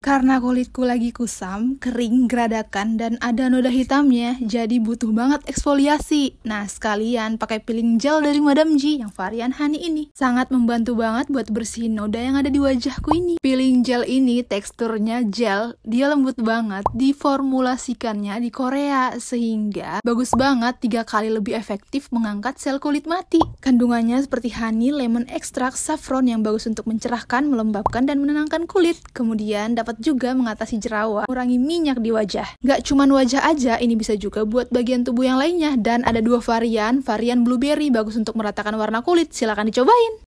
Karena kulitku lagi kusam, kering, geradakan, dan ada noda hitamnya, jadi butuh banget eksfoliasi. Nah, sekalian pakai peeling gel dari Madam G yang varian Honey ini. Sangat membantu banget buat bersihin noda yang ada di wajahku ini. Peeling gel ini teksturnya gel, dia lembut banget, diformulasikannya di Korea, sehingga bagus banget tiga kali lebih efektif mengangkat sel kulit mati. Kandungannya seperti honey, lemon extract, saffron yang bagus untuk mencerahkan, melembabkan, dan menenangkan kulit. Kemudian dapat dapat juga mengatasi jerawat, kurangi minyak di wajah. Gak cuman wajah aja, ini bisa juga buat bagian tubuh yang lainnya. Dan ada dua varian, varian blueberry bagus untuk meratakan warna kulit, silahkan dicobain!